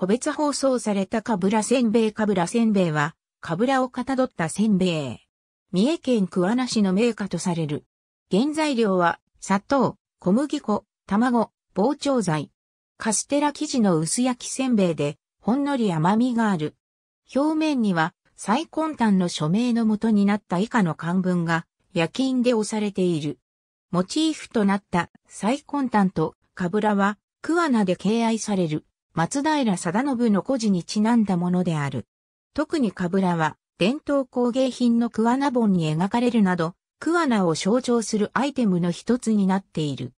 個別包装されたかぶらせんべいかぶらせんべいは、かぶらをかたどったせんべい。三重県桑名市の名家とされる。原材料は、砂糖、小麦粉、卵、膨張剤。カステラ生地の薄焼きせんべいで、ほんのり甘みがある。表面には、最根端の署名の元になった以下の漢文が、焼き印で押されている。モチーフとなった最根端とかぶらは、桑名で敬愛される。松平定信の故事にちなんだものである。特にカブラは、伝統工芸品の桑名本に描かれるなど、桑名を象徴するアイテムの一つになっている。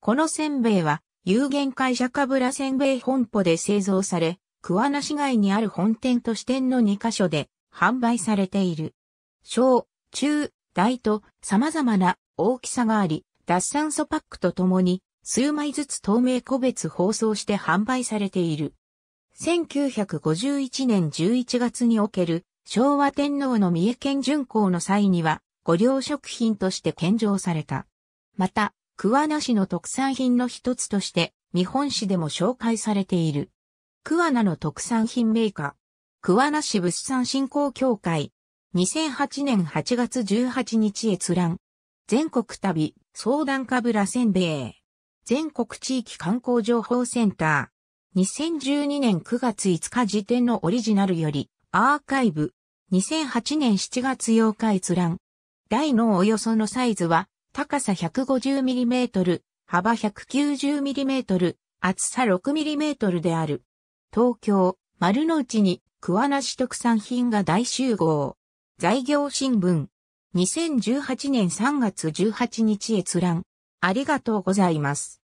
このせんべいは、有限会社カブラせんべい本舗で製造され、桑名市街にある本店と支店の2カ所で販売されている。小、中、大と様々な大きさがあり、脱酸素パックとともに数枚ずつ透明個別包装して販売されている。1951年11月における昭和天皇の三重県巡行の際には、御料食品として献上された。また、桑名市の特産品の一つとして、日本市でも紹介されている。桑名の特産品メーカー。桑名市物産振興協会。2008年8月18日閲覧。全国旅、相談かぶらせんべい。全国地域観光情報センター。2012年9月5日時点のオリジナルより、アーカイブ。2008年7月8日閲覧。台のおよそのサイズは、高さ 150mm、幅 190mm、厚さ 6mm である。東京、丸の内に、桑名市特産品が大集合。在業新聞。2018年3月18日閲覧。ありがとうございます。